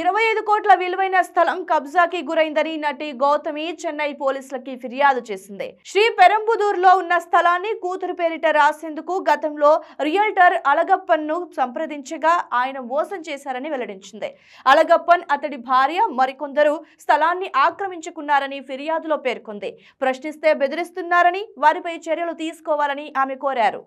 ఇరవై ఐదు కోట్ల విలువైన స్థలం కబ్జాకి గురైందని నటి గౌతమి చెన్నై పోలీసులకి ఫిర్యాదు చేసింది శ్రీ పెరంబుదూర్ లో ఉన్న స్థలాన్ని కూతురు పేరిట రాసేందుకు గతంలో రియల్టర్ అలగప్పన్ను సంప్రదించగా ఆయన మోసం చేశారని వెల్లడించింది అలగప్పన్ అతడి భార్య మరికొందరు స్థలాన్ని ఆక్రమించుకున్నారని ఫిర్యాదులో పేర్కొంది ప్రశ్నిస్తే బెదిరిస్తున్నారని వారిపై చర్యలు తీసుకోవాలని ఆమె కోరారు